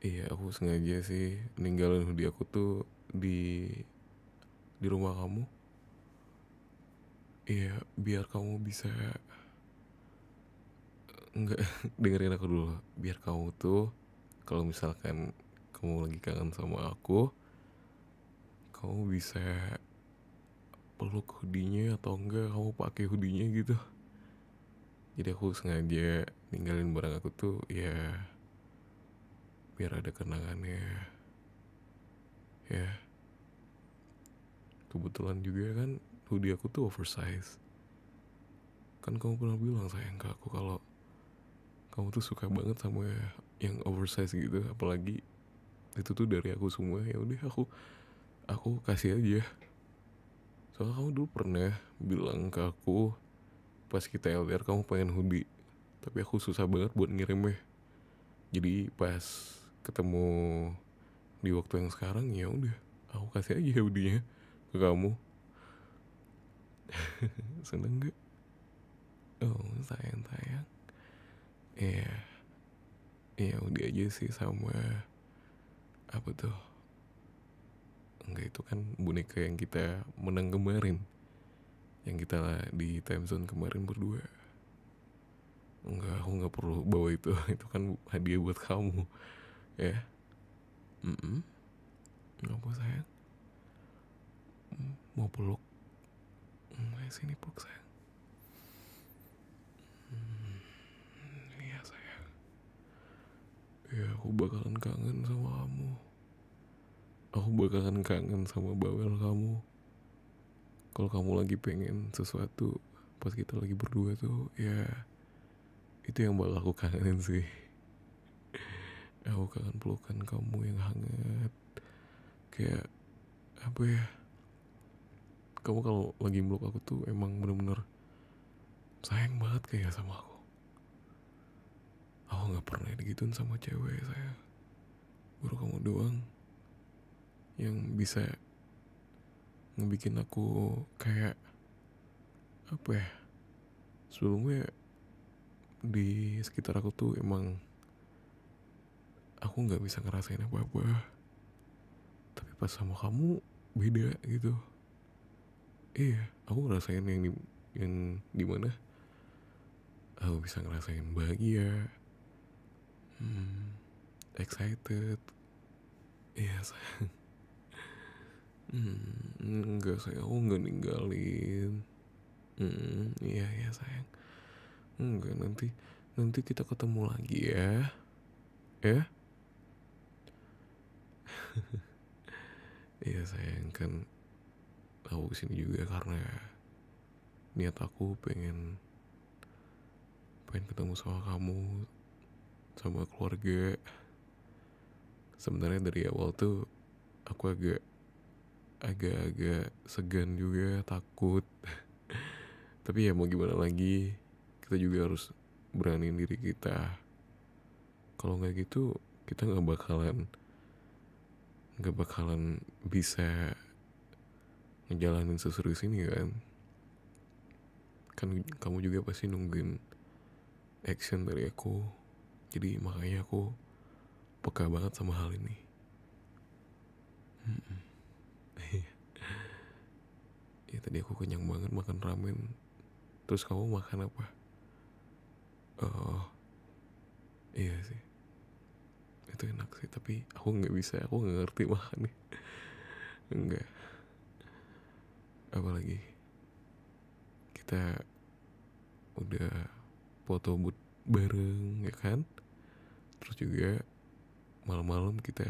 Iya aku sengaja sih ninggalin hoodie aku tuh di di rumah kamu. Iya biar kamu bisa nggak dengerin aku dulu biar kamu tuh kalau misalkan kamu lagi kangen sama aku kamu bisa peluk hoodie-nya atau enggak kamu pakai hoodie-nya gitu jadi aku sengaja ninggalin barang aku tuh ya biar ada kenangannya ya kebetulan juga ya kan hoodie aku tuh oversize kan kamu pernah bilang sayang ke aku kalau kamu tuh suka banget sama yang oversize gitu apalagi itu tuh dari aku semua ya udah aku aku kasih aja soalnya kamu dulu pernah bilang ke aku pas kita LDR kamu pengen hoodie tapi aku susah banget buat ngirimnya jadi pas ketemu di waktu yang sekarang ya udah aku kasih aja audinya ke kamu seneng gak oh sayang sayang ya ya udah aja sih sama apa tuh enggak itu kan boneka yang kita menang kemarin yang kita di time zone kemarin berdua enggak aku nggak perlu bawa itu itu kan hadiah buat kamu ya mm -mm. nggak mau sayang mm, mau peluk mm, sini peluk sayang mm, iya mm, sayang ya aku bakalan kangen sama kamu aku bakalan kangen sama bawel kamu kalau kamu lagi pengen sesuatu pas kita lagi berdua tuh ya itu yang bakal aku kangenin sih aku kangen pelukan kamu yang hangat kayak apa ya kamu kalau lagi meluk aku tuh emang bener-bener sayang banget kayak sama aku aku nggak pernah digituin sama cewek saya baru kamu doang yang bisa ngebikin aku kayak apa ya sebelumnya di sekitar aku tuh emang aku nggak bisa ngerasain apa-apa tapi pas sama kamu beda gitu iya aku ngerasain yang di yang di mana aku bisa ngerasain bahagia hmm, excited iya sayang hmm, enggak sayang aku nggak ninggalin hmm, iya iya sayang enggak nanti nanti kita ketemu lagi ya ya Iya sayang kan aku kesini juga karena ya niat aku pengen pengen ketemu sama kamu sama keluarga sebenarnya dari awal tuh aku agak agak-agak segan juga takut tapi ya mau gimana lagi kita juga harus beraniin diri kita kalau nggak gitu kita nggak bakalan gak bakalan bisa ngejalanin sesuatu sini kan kan kamu juga pasti nungguin action dari aku jadi makanya aku peka banget sama hal ini hmm. ya tadi aku kenyang banget makan ramen terus kamu makan apa oh iya sih itu enak sih tapi aku nggak bisa aku nggak ngerti makan nih enggak apalagi kita udah foto but bareng ya kan terus juga malam-malam kita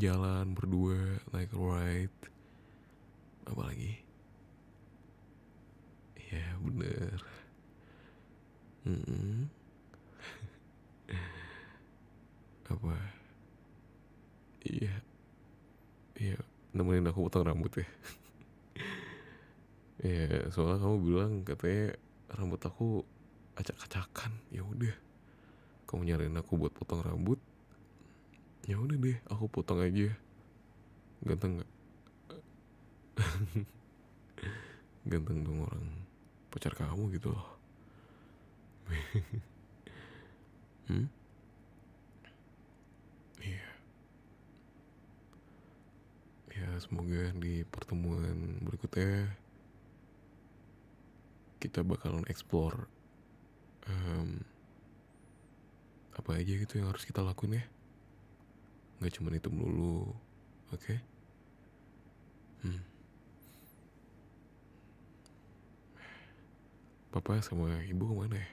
jalan berdua naik ride apalagi ya bener mm -mm. iya iya nemenin aku potong rambut ya Iya, soalnya kamu bilang katanya rambut aku acak-acakan. Ya udah. Kamu nyariin aku buat potong rambut. Ya udah deh, aku potong aja. Ganteng gak? Ganteng dong orang pacar kamu gitu loh. hmm? semoga di pertemuan berikutnya kita bakalan explore um, apa aja gitu yang harus kita lakuin ya nggak cuma itu melulu oke okay? hmm. papa sama ibu kemana ya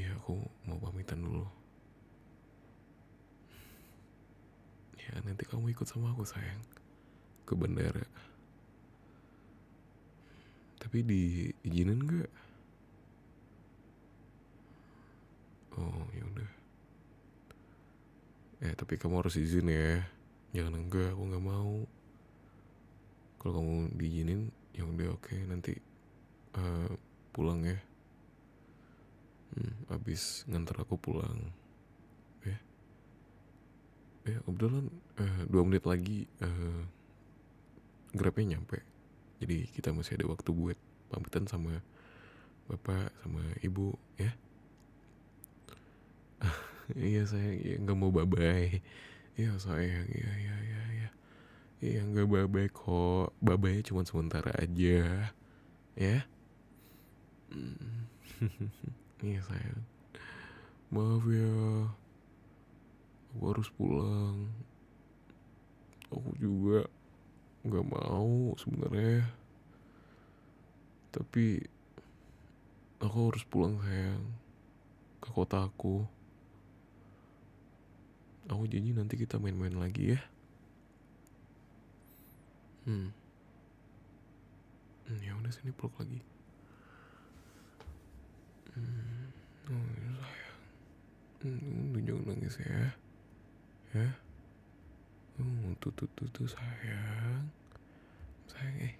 iya aku mau pamitan dulu ya nanti kamu ikut sama aku sayang ke bandara tapi diizinin gak oh ya udah eh tapi kamu harus izin ya jangan enggak aku nggak mau kalau kamu diizinin ya udah oke okay, nanti uh, pulang ya hmm, abis nganter aku pulang ya kebetulan uh, dua menit lagi uh, grabnya nyampe jadi kita masih ada waktu buat pamitan sama bapak sama ibu ya iya saya iya, nggak mau bye bye iya sayang iya iya iya iya iya nggak bye bye kok bye bye cuma sementara aja ya hmm. iya sayang maaf ya aku harus pulang aku juga nggak mau sebenarnya tapi aku harus pulang sayang ke kota aku aku janji nanti kita main-main lagi ya hmm Hmm ya udah sini peluk lagi hmm oh ya sayang hmm, jangan nangis ya ya hmm, tuh tuh tuh tuh sayang sayang eh,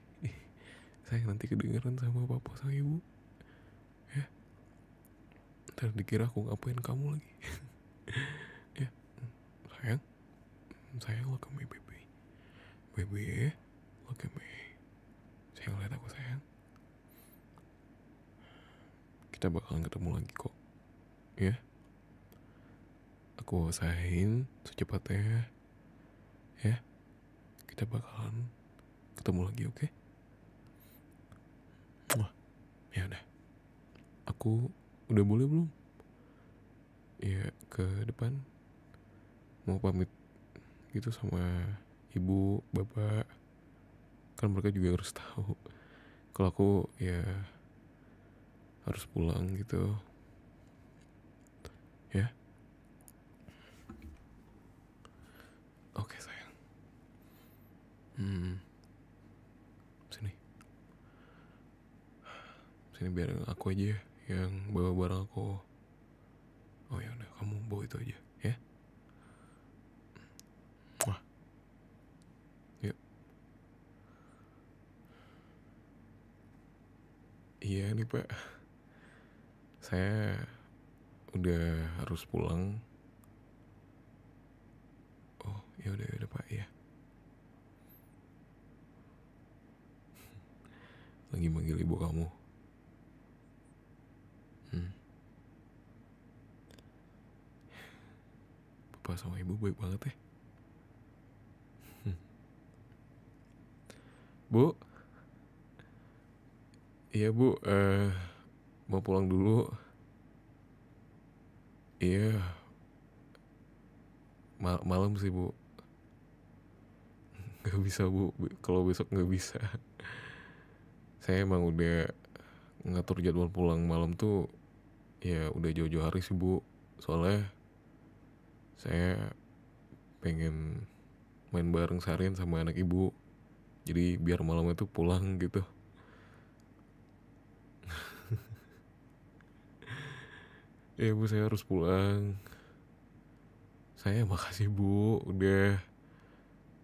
sayang nanti kedengeran sama bapak sama ibu ya ntar dikira aku ngapain kamu lagi ya sayang sayang look at me baby baby ya, look at me sayang lihat aku sayang kita bakalan ketemu lagi kok ya yeah? aku usahain secepatnya ya. ya kita bakalan ketemu lagi oke okay? ya udah aku udah boleh belum ya ke depan mau pamit gitu sama ibu bapak kan mereka juga harus tahu kalau aku ya harus pulang gitu ya Oke sayang. Hmm. Sini. Sini biar aku aja ya, yang bawa barang aku. Oh ya udah kamu bawa itu aja ya. Wah. Yuk. Iya nih pak. Saya udah harus pulang ya udah ya udah pak ya lagi manggil ibu kamu hmm. papa sama ibu baik banget ya bu iya bu uh, mau pulang dulu iya Mal malam sih bu nggak bisa bu kalau besok nggak bisa saya emang udah ngatur jadwal pulang malam tuh ya udah jauh-jauh hari sih bu soalnya saya pengen main bareng seharian sama anak ibu jadi biar malam itu pulang gitu ya bu saya harus pulang saya makasih bu udah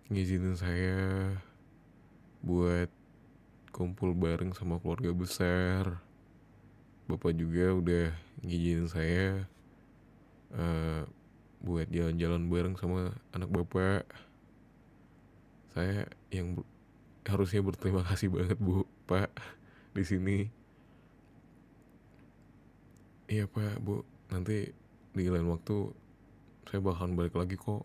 ngizinin saya buat kumpul bareng sama keluarga besar. Bapak juga udah ngizinin saya uh, buat jalan-jalan bareng sama anak bapak. Saya yang ber harusnya berterima kasih banget Bu, Pak di sini. Iya Pak, Bu, nanti di lain waktu saya bakalan balik lagi kok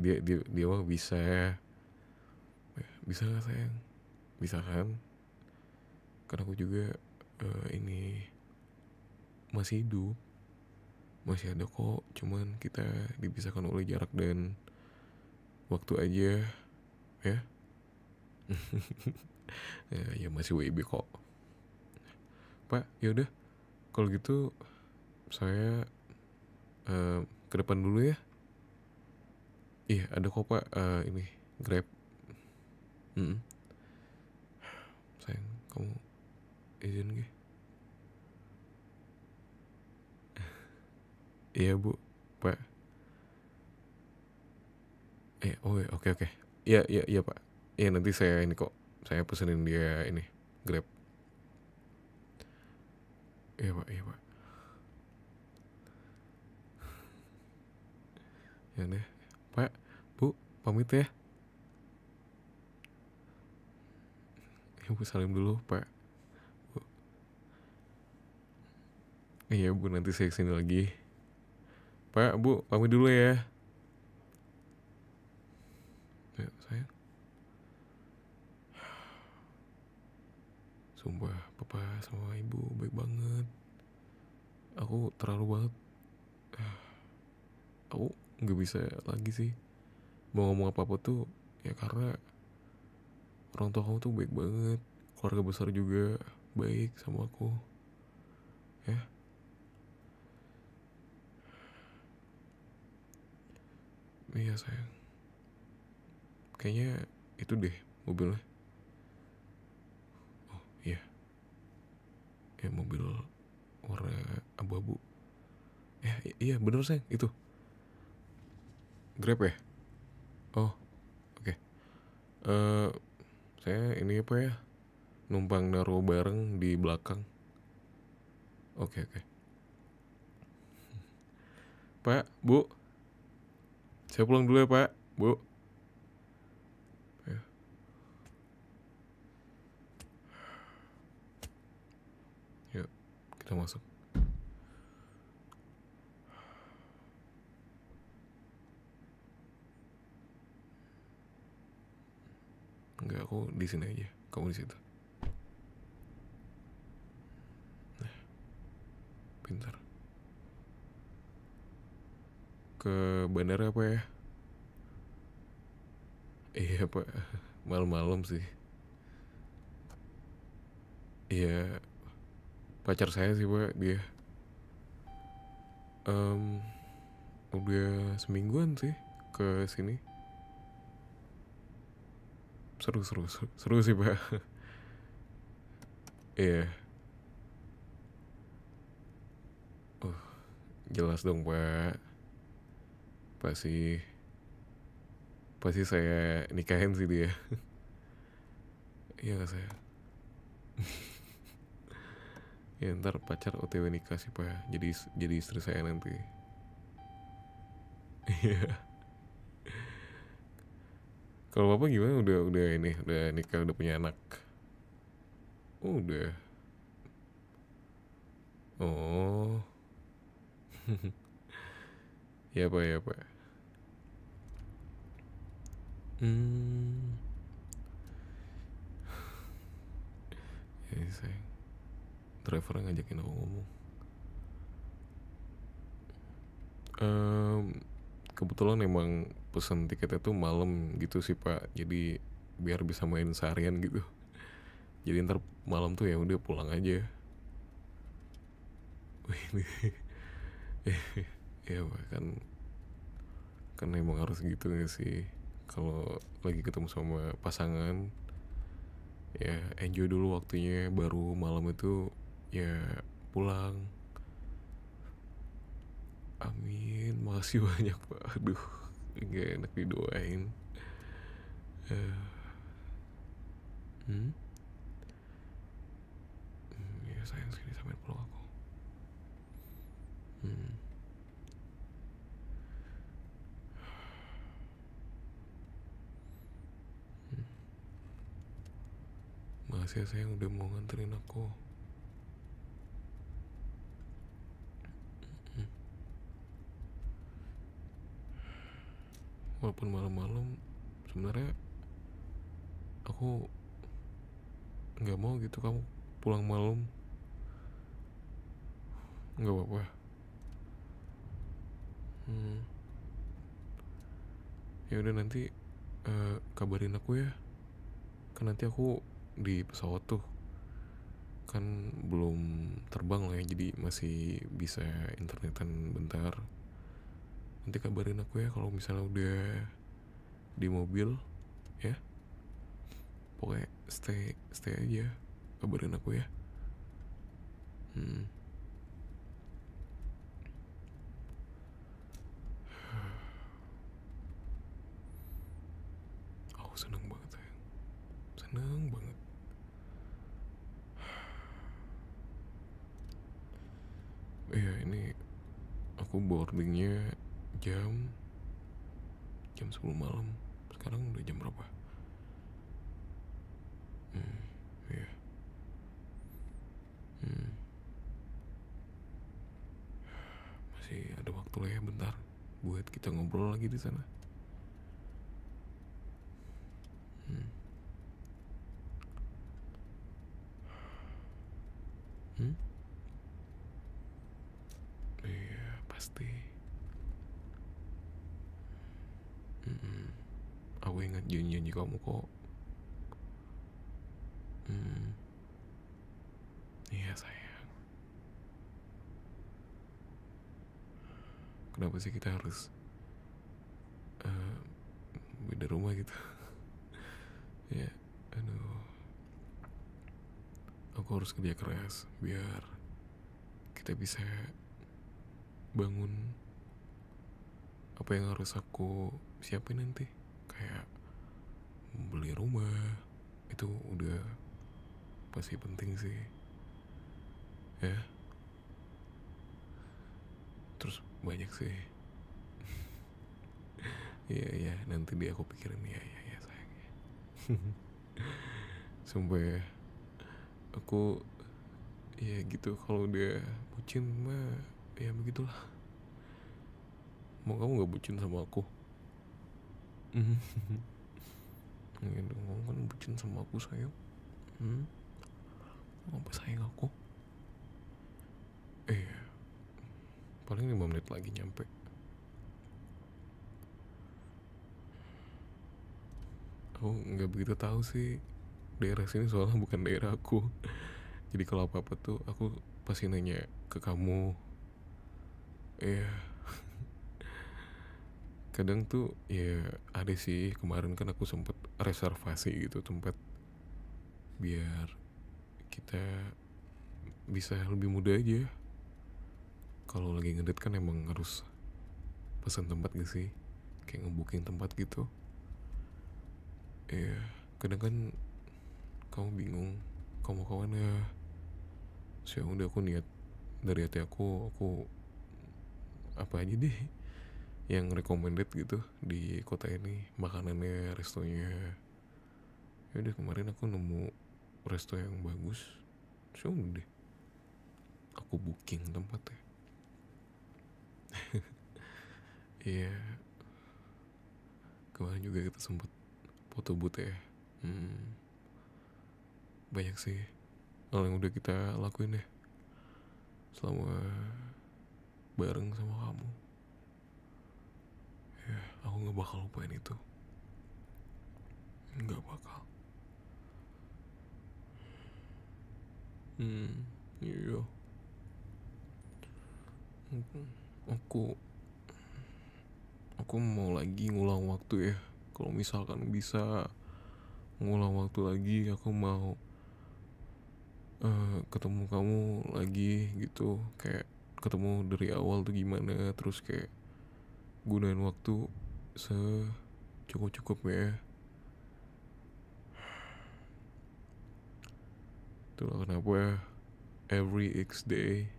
dia dia dia mah bisa bisa nggak sayang bisa kan karena aku juga uh, ini masih hidup masih ada kok cuman kita dipisahkan oleh jarak dan waktu aja ya ya, ya masih WIB kok pak yaudah kalau gitu saya uh, ke depan dulu ya Iya, ada kok Pak uh, ini Grab. Mm Sayang, kamu izin gak? iya Bu, Pak. Eh, oh, iya, oke oke. Iya iya iya Pak. Iya nanti saya ini kok saya pesenin dia ini Grab. Iya Pak, iya Pak. ya deh pamit ya ibu ya, salim dulu pak iya bu nanti saya kesini lagi pak bu pamit dulu ya ya saya. sumpah papa sama ibu baik banget aku terlalu banget aku nggak bisa lagi sih mau ngomong apa apa tuh ya karena orang tua kamu tuh baik banget keluarga besar juga baik sama aku ya iya sayang kayaknya itu deh mobilnya oh iya ya mobil warna abu-abu ya iya bener sayang itu grab ya Oh, oke. Uh, saya ini apa ya, numpang naruh bareng di belakang. Oke oke. Pak, Bu. Saya pulang dulu ya, Pak. Bu. Ya. Yuk, ya, kita masuk. Enggak, aku di sini aja kamu di situ nah pintar ke bandara apa ya iya pak malam-malam sih iya pacar saya sih pak dia um, udah semingguan sih ke sini seru seru seru, sih pak iya yeah. Oh, uh, jelas dong pak pasti pasti saya nikahin sih dia iya gak saya ya ntar pacar otw nikah sih pak jadi jadi istri saya nanti iya yeah. Kalau bapak gimana? Udah udah ini, udah nikah, udah punya anak. Oh, udah. Oh. ya pak ya pak. Hmm. ya sayang. Driver ngajakin aku ngomong. Um, kebetulan emang pesen tiketnya tuh malam gitu sih pak jadi biar bisa main seharian gitu jadi ntar malam tuh ya udah pulang aja ini ya bahkan kan emang harus gitu gak sih kalau lagi ketemu sama pasangan ya enjoy dulu waktunya baru malam itu ya pulang amin makasih banyak pak aduh gak enak didoain uh, hmm? hmm ya sayang sekali sampai pulang aku hmm. hmm Makasih ya sayang udah mau nganterin aku. walaupun malam-malam sebenarnya aku nggak mau gitu kamu pulang malam nggak apa-apa hmm. ya udah nanti uh, kabarin aku ya kan nanti aku di pesawat tuh kan belum terbang lah ya jadi masih bisa internetan bentar nanti kabarin aku ya kalau misalnya udah di mobil ya pokoknya stay stay aja kabarin aku ya hmm. aku seneng banget ya. seneng banget iya ini aku boardingnya jam jam 10 malam sekarang udah jam berapa hmm, iya. hmm. masih ada waktu ya bentar buat kita ngobrol lagi di sana sih kita harus uh, beda rumah gitu ya yeah, aduh aku harus kerja keras biar kita bisa bangun apa yang harus aku siapin nanti kayak beli rumah itu udah pasti penting sih ya yeah terus banyak sih iya iya nanti dia aku pikirin iya iya, iya, iya. ya, sayang ya sampai aku ya gitu kalau dia bucin mah ya begitulah mau kamu gak bucin sama aku Mungkin iya kamu kan bucin sama aku sayang hmm? Apa sayang aku? paling lima menit lagi nyampe aku nggak begitu tahu sih daerah sini soalnya bukan daerah aku jadi kalau apa apa tuh aku pasti nanya ke kamu Iya. yeah. kadang tuh ya ada sih kemarin kan aku sempet reservasi gitu tempat biar kita bisa lebih mudah aja kalau lagi ngedit kan emang harus pesan tempat gak sih kayak ngebooking tempat gitu ya yeah, kadang kan kamu bingung kamu kawan ya sih udah aku niat dari hati aku aku apa aja deh yang recommended gitu di kota ini makanannya restonya ya udah kemarin aku nemu resto yang bagus sih ya udah aku booking tempatnya Iya. yeah. Kemarin juga kita sempet foto boot ya. Hmm. Banyak sih hal yang udah kita lakuin deh. Ya. Selama bareng sama kamu. Ya, yeah, aku gak bakal lupain itu. Gak bakal. Hmm, iya. Yeah. Mm-hmm aku aku mau lagi ngulang waktu ya kalau misalkan bisa ngulang waktu lagi aku mau uh, ketemu kamu lagi gitu kayak ketemu dari awal tuh gimana terus kayak gunain waktu se cukup cukup ya itulah kenapa ya every X day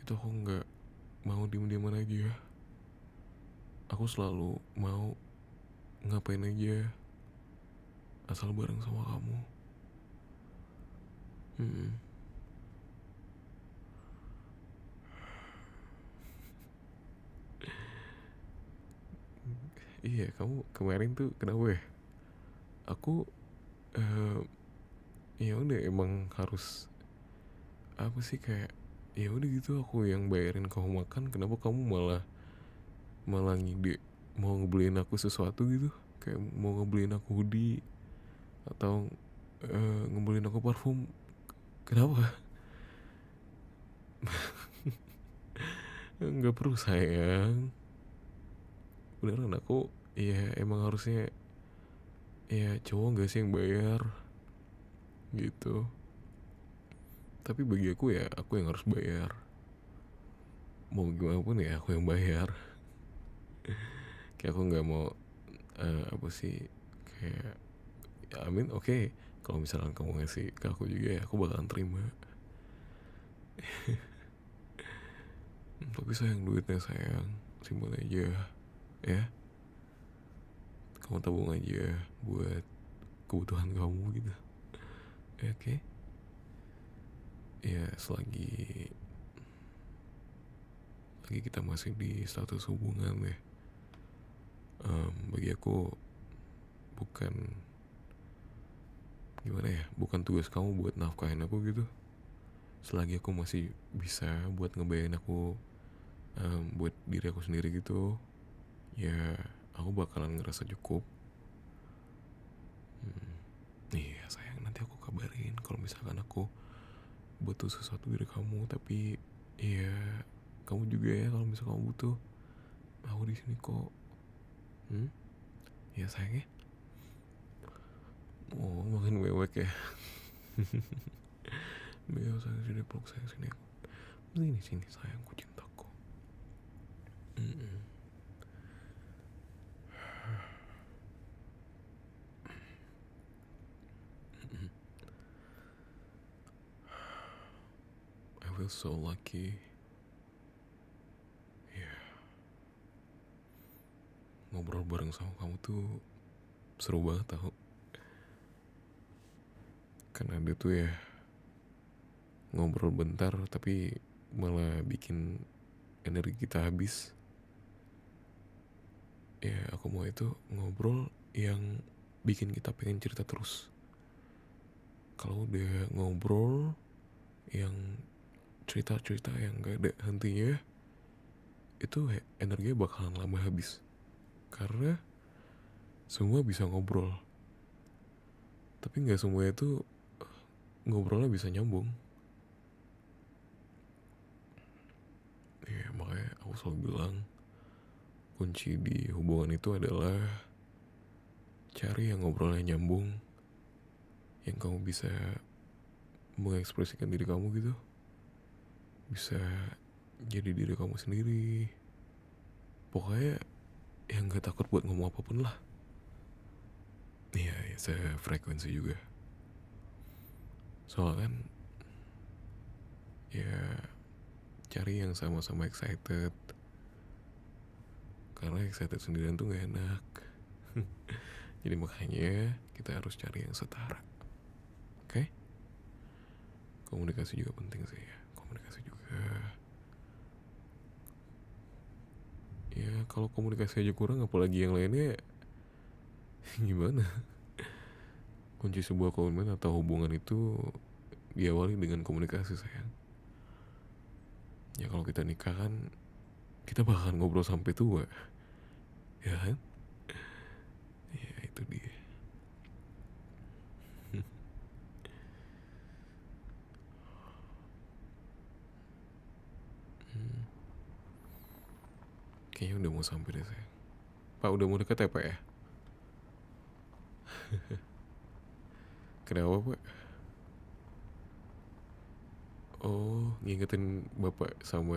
itu aku nggak mau diem diem aja aku selalu mau ngapain aja asal bareng sama kamu hmm. iya kamu kemarin tuh kenapa ya aku uh, ya udah emang harus apa sih kayak ya udah gitu aku yang bayarin kamu makan kenapa kamu malah malah ngide mau ngebeliin aku sesuatu gitu kayak mau ngebeliin aku hoodie atau uh, ngebeliin aku parfum kenapa nggak perlu sayang beneran aku ya emang harusnya ya cowok gak sih yang bayar gitu tapi bagi aku ya aku yang harus bayar mau gimana pun ya aku yang bayar kayak aku nggak mau uh, apa sih kayak ya, I mean oke okay. kalau misalkan kamu ngasih ke aku juga ya aku bakalan terima tapi sayang duitnya sayang simpan aja ya kamu tabung aja buat kebutuhan kamu gitu ya, oke okay? ya selagi lagi kita masih di status hubungan ya um, bagi aku bukan gimana ya bukan tugas kamu buat nafkahin aku gitu selagi aku masih bisa buat ngebayangin aku um, buat diri aku sendiri gitu ya aku bakalan ngerasa cukup hmm, iya sayang nanti aku kabarin kalau misalkan aku butuh sesuatu dari kamu tapi ya kamu juga ya kalau misalnya kamu butuh aku di sini kok hmm ya sayangnya ya oh makin wewek ya Beliau di sini peluk sayang sini aku Sini sini sayang ku cintaku mm -mm. feel so lucky. yeah. ngobrol bareng sama kamu tuh seru banget tau. Kan ada tuh ya ngobrol bentar tapi malah bikin energi kita habis. Ya aku mau itu ngobrol yang bikin kita pengen cerita terus. Kalau udah ngobrol yang cerita-cerita yang gak ada hentinya itu energinya bakalan lama habis karena semua bisa ngobrol tapi nggak semua itu eh, ngobrolnya bisa nyambung ya makanya aku selalu bilang kunci di hubungan itu adalah cari yang ngobrolnya nyambung yang kamu bisa mengekspresikan diri kamu gitu bisa jadi diri kamu sendiri pokoknya yang gak takut buat ngomong apapun lah iya saya frekuensi juga soalnya kan ya cari yang sama-sama excited karena excited sendirian tuh gak enak jadi makanya kita harus cari yang setara oke okay? komunikasi juga penting sih ya komunikasi juga Ya, ya kalau komunikasi aja kurang apalagi yang lainnya gimana kunci sebuah komitmen atau hubungan itu diawali dengan komunikasi sayang ya kalau kita nikah kan kita bahkan ngobrol sampai tua ya kan ya itu dia Kayaknya udah mau sampai deh saya. Pak udah mau deket ya pak ya? Kenapa pak? Oh, ngingetin bapak sama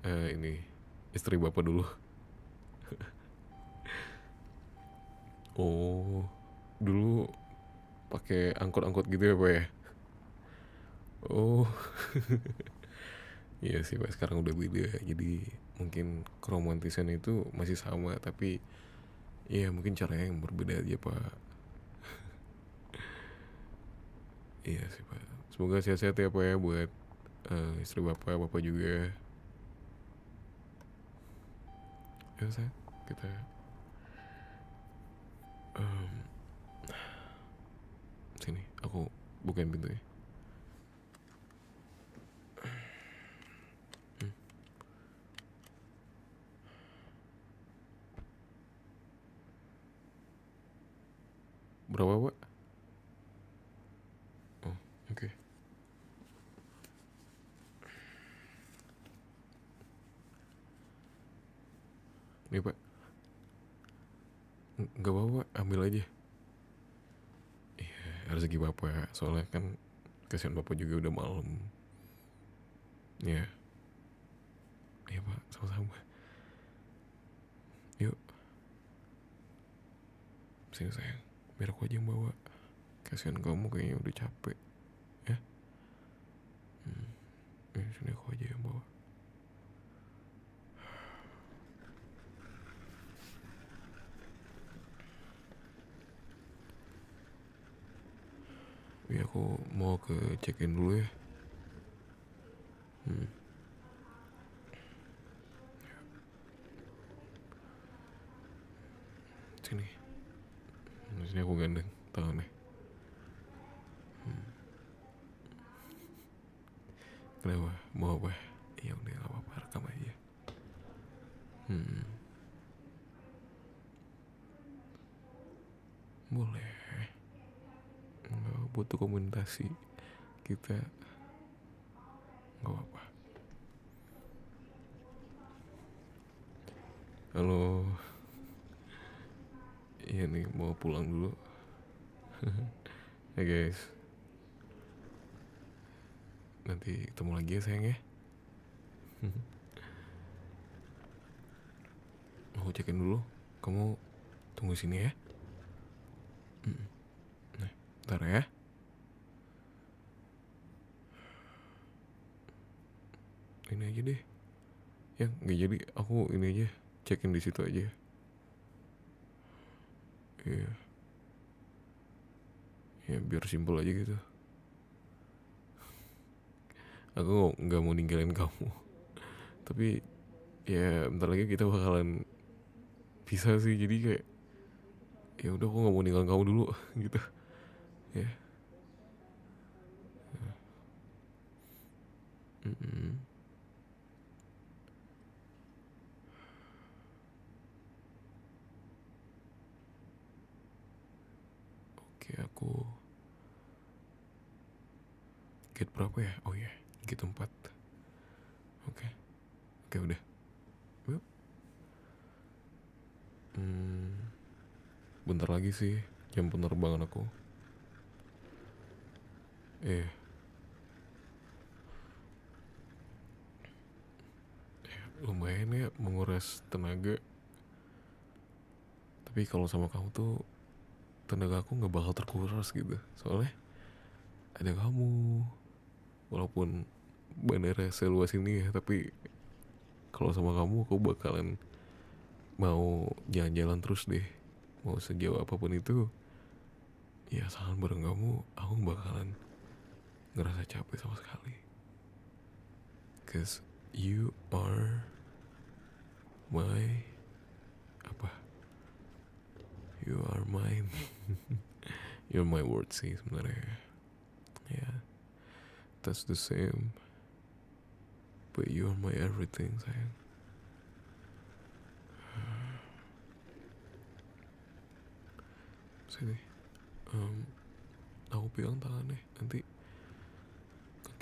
uh, ini istri bapak dulu. oh, dulu pakai angkot-angkot gitu ya pak ya? Oh, iya sih pak sekarang udah beda jadi mungkin keromantisan itu masih sama tapi ya mungkin cara yang berbeda aja pak iya sih pak semoga sehat-sehat ya pak ya buat uh, istri bapak bapak juga ya saya kita um, sini aku bukain pintunya berapa pak? Oh, oke. Okay. Nih pak. Gak bawa, ambil aja. Iya, harus lagi bapak. Ya. Soalnya kan kasihan bapak juga udah malam. Iya. Yeah. Iya pak, sama-sama. Yuk. Sini sayang biar aku aja yang bawa kasihan kamu kayaknya udah capek ya hmm. ya sini aku aja yang bawa ya aku mau ke check in dulu ya hmm. sini aku gandeng tangannya nih hmm. kenapa mau apa ya udah gak apa-apa rekam aja hmm. boleh nggak butuh komunikasi kita nggak apa-apa halo iya nih mau pulang dulu ya guys nanti ketemu lagi ya sayang ya aku cekin dulu kamu tunggu sini ya nah ntar ya ini aja deh Ya nggak jadi aku ini aja cekin di situ aja Iya. Ya biar simpel aja gitu. Aku nggak mau ninggalin kamu. Tapi ya bentar lagi kita bakalan bisa sih jadi kayak ya udah aku nggak mau ninggalin kamu dulu gitu ya. Mm -mm. Oke, aku gate berapa ya? Oh iya, yeah. gate 4. Oke. Okay. Oke, okay, udah. Yuk. Hmm, bentar lagi sih jam penerbangan aku. Eh. eh lumayan ya menguras tenaga tapi kalau sama kamu tuh tenaga aku nggak bakal terkuras gitu soalnya ada kamu walaupun bandara seluas ini ya tapi kalau sama kamu aku bakalan mau jalan-jalan terus deh mau sejauh apapun itu ya saat bareng kamu aku bakalan ngerasa capek sama sekali cause you are my apa you are mine You're my word sih sebenarnya. Ya, yeah. that's the same. But you're my everything sayang. Sini, um, aku pegang tangannya. Nanti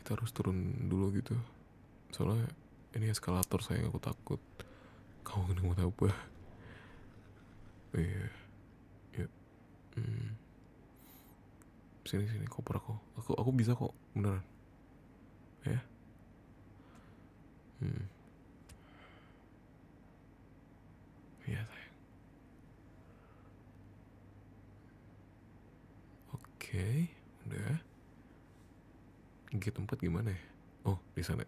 kita harus turun dulu gitu. Soalnya ini eskalator sayang aku takut. Kau kenapa apa? Iya. Yeah hmm. sini sini koper aku aku aku bisa kok beneran ya hmm. iya sayang oke udah gitu tempat gimana ya oh di sana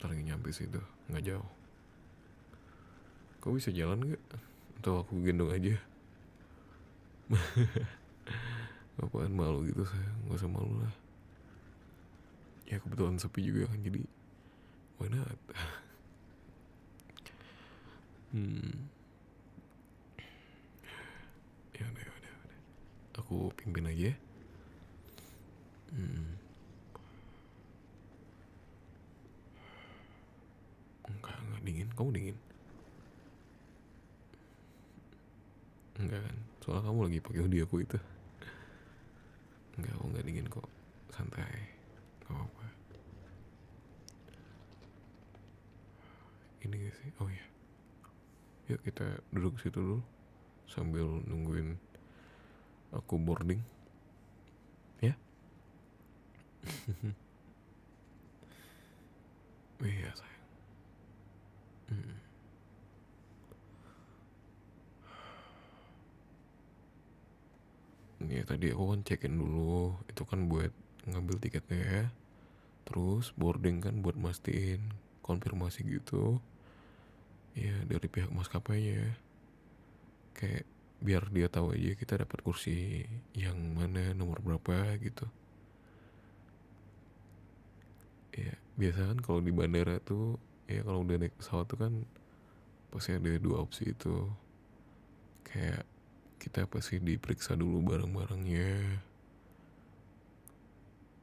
ntar nyampe situ nggak jauh kau bisa jalan gak atau aku gendong aja ngapain malu gitu saya Gak usah malu lah ya kebetulan sepi juga kan jadi why not hmm ya udah ya udah ya, udah aku pimpin aja ya hmm. enggak enggak dingin kamu dingin soalnya kamu lagi pakai hoodie aku itu nggak aku nggak dingin kok santai nggak apa, apa ini sih oh ya yuk kita duduk situ dulu sambil nungguin aku boarding ya iya saya tadi aku kan check in dulu itu kan buat ngambil tiketnya ya terus boarding kan buat mastiin konfirmasi gitu ya dari pihak maskapainya ya. kayak biar dia tahu aja kita dapat kursi yang mana nomor berapa gitu ya biasa kan kalau di bandara tuh ya kalau udah naik pesawat tuh kan pasti ada dua opsi itu kayak kita pasti diperiksa dulu bareng-bareng barangnya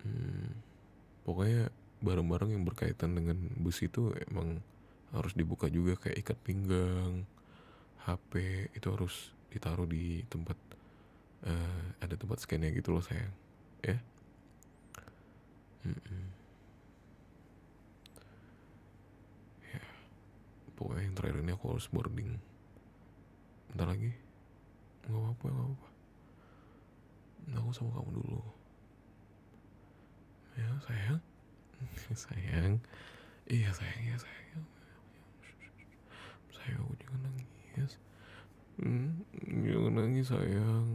hmm, pokoknya barang-barang yang berkaitan dengan bus itu emang harus dibuka juga kayak ikat pinggang HP itu harus ditaruh di tempat uh, ada tempat scannya gitu loh sayang ya yeah? mm yeah. pokoknya yang terakhir ini aku harus boarding ntar lagi gak apa-apa gak apa-apa aku sama kamu dulu ya sayang sayang iya sayang iya sayang ya, sayang aku juga nangis hmm, jangan nangis sayang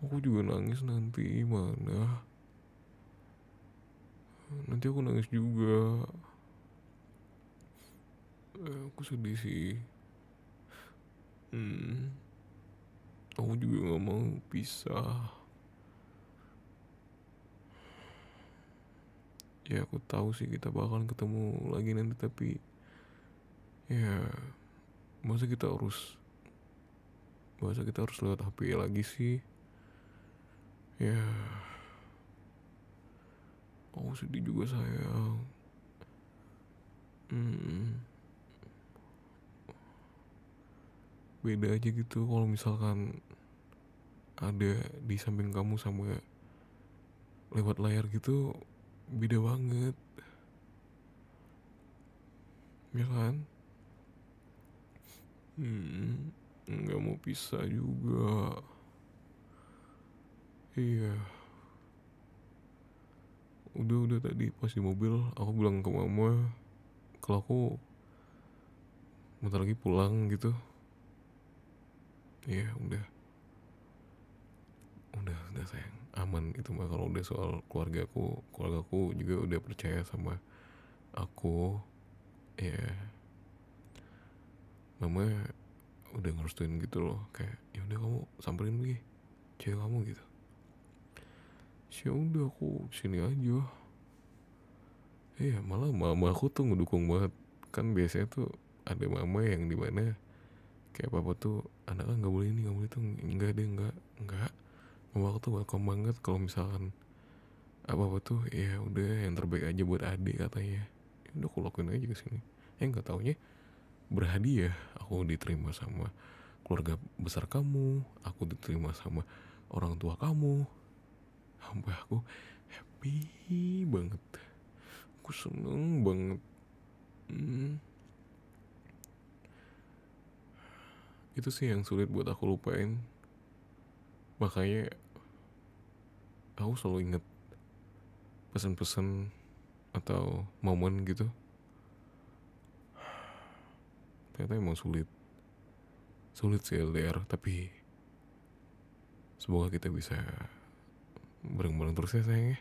aku juga nangis nanti mana nanti aku nangis juga eh, aku sedih sih hmm aku juga gak mau pisah ya aku tahu sih kita bakalan ketemu lagi nanti tapi ya masa kita harus masa kita harus lewat HP lagi sih ya aku oh, sedih juga sayang hmm beda aja gitu kalau misalkan ada di samping kamu sama lewat layar gitu beda banget ya kan hmm nggak mau pisah juga iya udah udah tadi pas di mobil aku bilang ke mama kalau aku bentar lagi pulang gitu Iya udah udah udah sayang aman itu mah kalau udah soal keluarga aku, keluarga aku juga udah percaya sama aku ya mama udah ngerestuin gitu loh kayak ya udah kamu samperin lagi cewek kamu gitu sih ya udah aku sini aja iya malah mama aku tuh ngedukung banget kan biasanya tuh ada mama yang dimana kayak papa tuh anaknya ah, nggak boleh ini nggak boleh itu nggak deh nggak nggak mama aku tuh welcome banget kalau misalkan ah, apa apa tuh ya udah yang terbaik aja buat adik katanya ya udah aku lakuin aja ke sini eh nggak taunya berhadiah aku diterima sama keluarga besar kamu aku diterima sama orang tua kamu sampai aku happy banget aku seneng banget hmm. itu sih yang sulit buat aku lupain makanya aku selalu inget pesan-pesan atau momen gitu ternyata emang sulit sulit sih LDR tapi semoga kita bisa bareng-bareng terus ya sayang ya.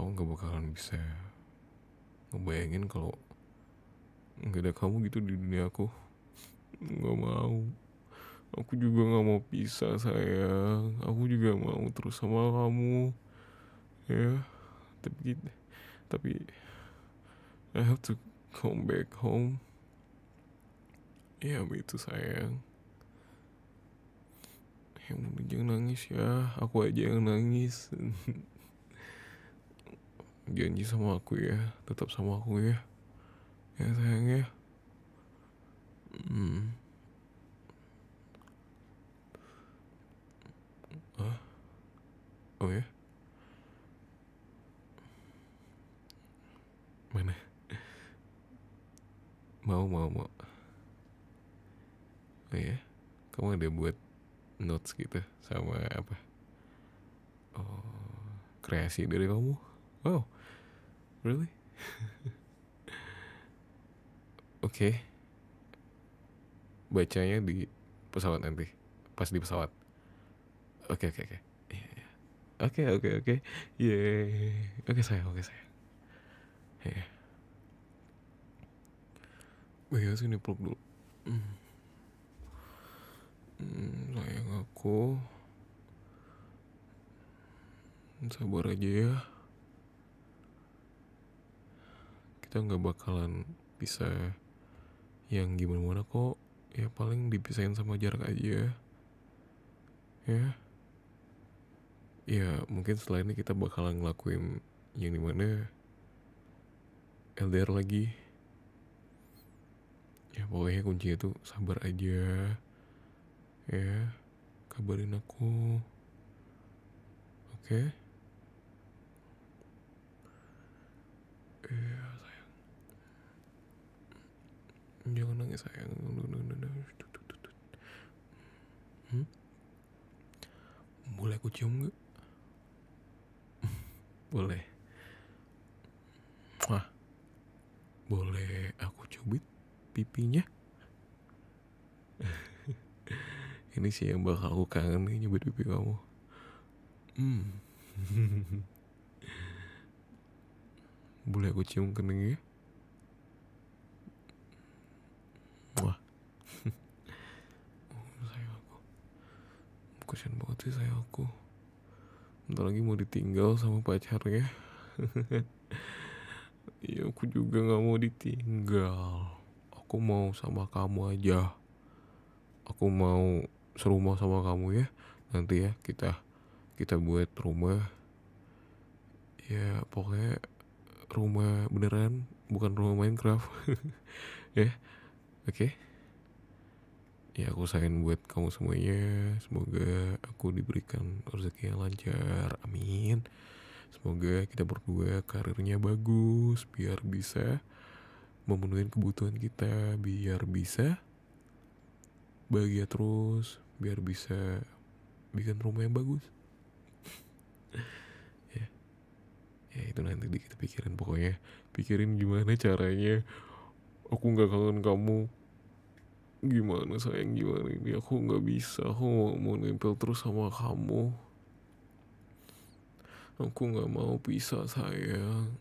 aku nggak bakalan bisa ngebayangin kalau nggak ada kamu gitu di dunia aku nggak mau aku juga nggak mau pisah sayang aku juga mau terus sama kamu ya tapi tapi I have to come back home ya begitu sayang yang jangan nangis ya aku aja yang nangis janji sama aku ya tetap sama aku ya ya sayang ya hmm. Hah? oh ya mana mau mau mau oh ya kamu ada buat notes gitu sama apa oh kreasi dari kamu wow really Oke. Okay. Bacanya di pesawat nanti. Pas di pesawat. Oke, okay, oke, okay, oke. Okay. Iya, iya. Oke, okay, oke, okay, oke. Okay. Yeah. Oke, okay, sayang, oke, okay, sayang. Yeah. Wih, ini peluk dulu. Hmm. hmm, sayang aku. Sabar aja ya. Kita nggak bakalan bisa yang gimana-mana kok ya paling dipisahin sama jarak aja ya ya mungkin setelah ini kita bakalan ngelakuin yang dimana LDR lagi ya pokoknya kuncinya tuh sabar aja ya kabarin aku oke okay? ya jangan nangis sayang hmm? boleh aku cium gak? boleh Wah, boleh aku cubit pipinya? Ini sih yang bakal aku kangen nih nyubit pipi kamu. Hmm. Boleh aku cium keningnya? Wah. sayang aku. Kasian banget sih sayang aku. Bentar lagi mau ditinggal sama pacarnya. Iya aku juga gak mau ditinggal Aku mau sama kamu aja Aku mau serumah sama kamu ya Nanti ya kita kita buat rumah Ya pokoknya rumah beneran bukan rumah Minecraft Ya Oke. Okay. Ya aku sayang buat kamu semuanya. Semoga aku diberikan rezeki yang lancar. Amin. Semoga kita berdua karirnya bagus biar bisa memenuhi kebutuhan kita, biar bisa bahagia terus, biar bisa bikin rumah yang bagus. ya. Ya itu nanti kita pikirin pokoknya. Pikirin gimana caranya aku nggak kangen kamu gimana sayang gimana ini aku nggak bisa aku mau, mau nempel terus sama kamu aku nggak mau pisah sayang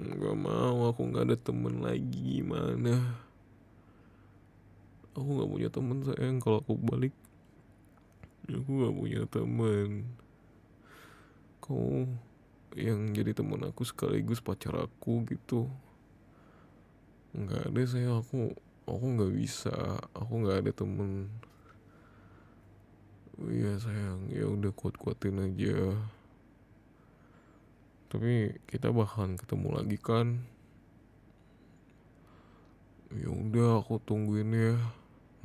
nggak mau aku nggak ada temen lagi gimana aku nggak punya temen sayang kalau aku balik aku nggak punya temen kau yang jadi temen aku sekaligus pacar aku gitu nggak ada saya aku aku nggak bisa aku nggak ada temen iya sayang ya udah kuat kuatin aja tapi kita bahkan ketemu lagi kan ya udah aku tungguin ya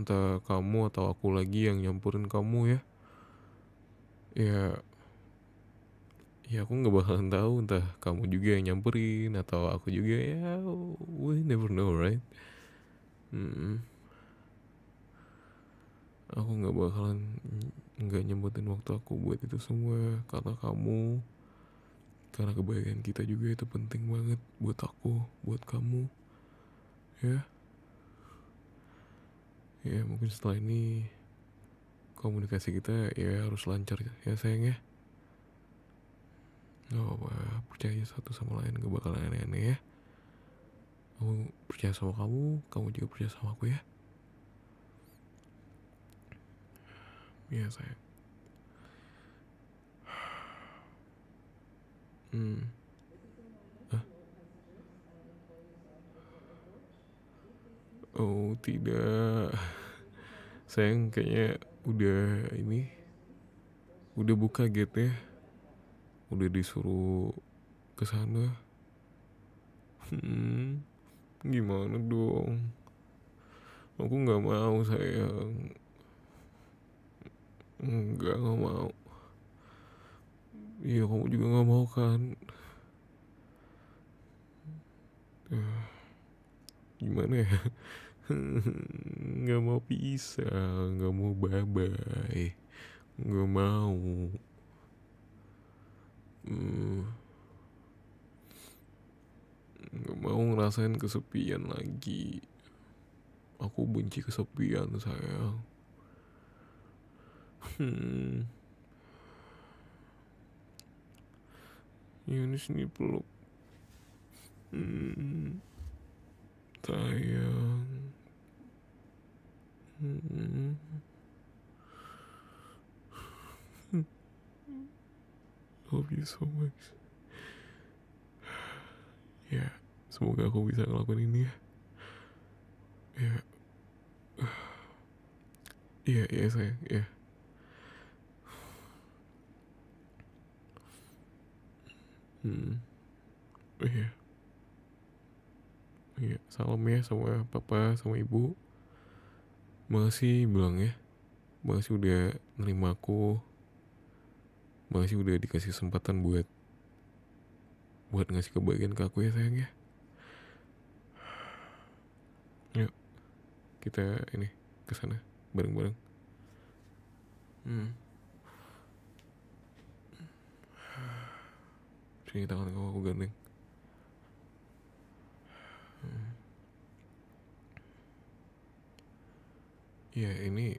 entah kamu atau aku lagi yang nyampurin kamu ya ya ya aku nggak bakalan tahu entah kamu juga yang nyamperin atau aku juga ya we never know right hmm. aku nggak bakalan nggak nyempetin waktu aku buat itu semua karena kamu karena kebaikan kita juga itu penting banget buat aku buat kamu ya ya mungkin setelah ini komunikasi kita ya harus lancar ya sayang ya Gak apa-apa, percaya satu sama lain gak bakalan aneh-aneh ya. Aku percaya sama kamu, kamu juga percaya sama aku ya. Iya sayang. Hmm. Oh tidak, sayang kayaknya udah ini, udah buka gate ya udah disuruh ke sana hmm gimana dong aku nggak mau sayang nggak nggak mau iya kamu juga nggak mau kan eh, gimana ya nggak mau pisah nggak mau bye bye nggak mau hmm, nggak mau ngerasain kesepian lagi aku benci kesepian sayang hmm Yunis sini peluk hmm sayang hmm love you so much ya semoga aku bisa ngelakuin ini ya ya ya, iya sayang ya hmm iya iya salam ya sama papa sama ibu Masih bilang ya masih udah nerima aku Makasih udah dikasih kesempatan buat buat ngasih kebaikan ke aku ya sayang ya. Yuk kita ini ke sana bareng-bareng. Hmm. Sini tangan kamu aku gandeng. Hmm. Ya ini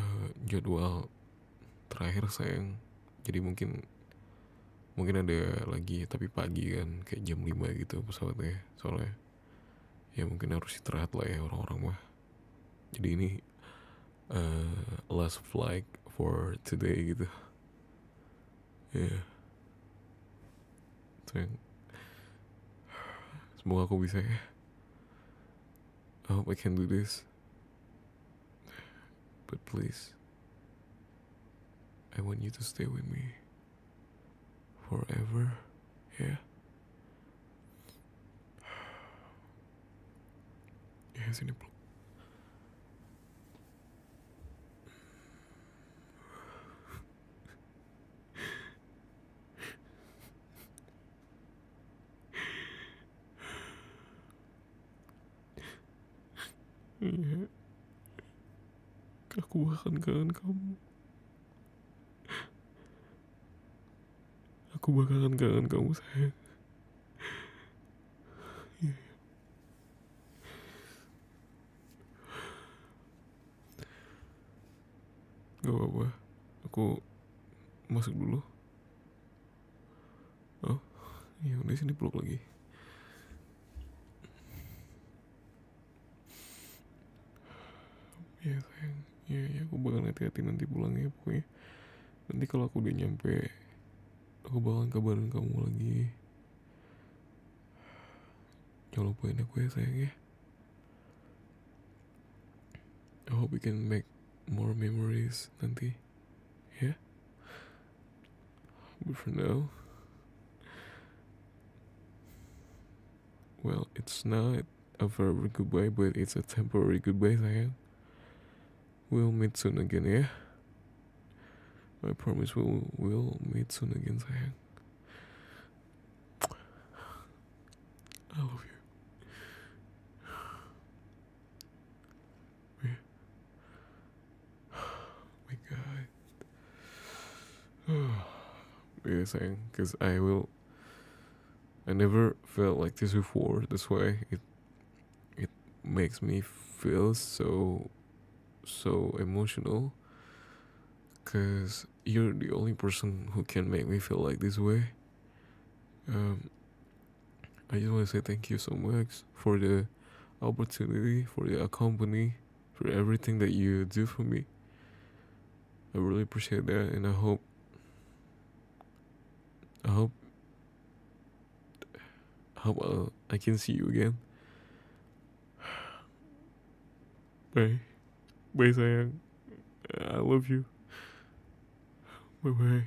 uh, jadwal terakhir sayang jadi mungkin mungkin ada lagi tapi pagi kan kayak jam 5 gitu pesawatnya soalnya ya mungkin harus istirahat lah ya orang-orang mah jadi ini uh, last flight for today gitu ya yeah. yang semoga aku bisa ya I hope I can do this but please I want you to stay with me forever, yeah? Yes, in a Iya. Aku akan kangen kamu. aku bakalan kangen kamu sayang iya, iya. Gak apa-apa Aku masuk dulu Oh Ya udah sini peluk lagi Ya sayang Ya, ya aku bakal hati-hati nanti pulang ya pokoknya Nanti kalau aku udah nyampe aku bakalan kabarin kamu lagi jangan lupain aku ya sayang ya I hope we can make more memories nanti ya yeah? but for now well it's not a forever goodbye but it's a temporary goodbye sayang we'll meet soon again ya yeah? I promise we'll we'll meet soon again, Sayang. I love you. Yeah. My God. yeah, Sayang, because I will. I never felt like this before. This way, it it makes me feel so so emotional Cause you're the only person who can make me feel like this way. Um, I just want to say thank you so much for the opportunity, for the company, for everything that you do for me. I really appreciate that, and I hope. I hope. I hope I'll, uh, I can see you again. Bye, bye, sayang. I love you. Bye bye.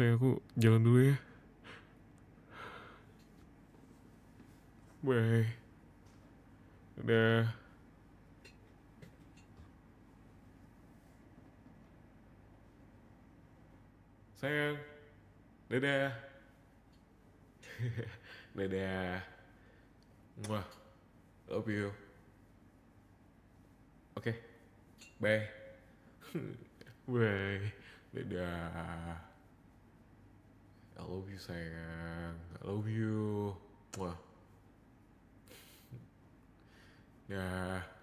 Saya aku jalan dulu ya. Bye. Dadah. Sayang. Dadah. Dadah. Mwah. Love you. Okay. Bye. Bye. Dadah. I love you sayang. I love you. Wah. ya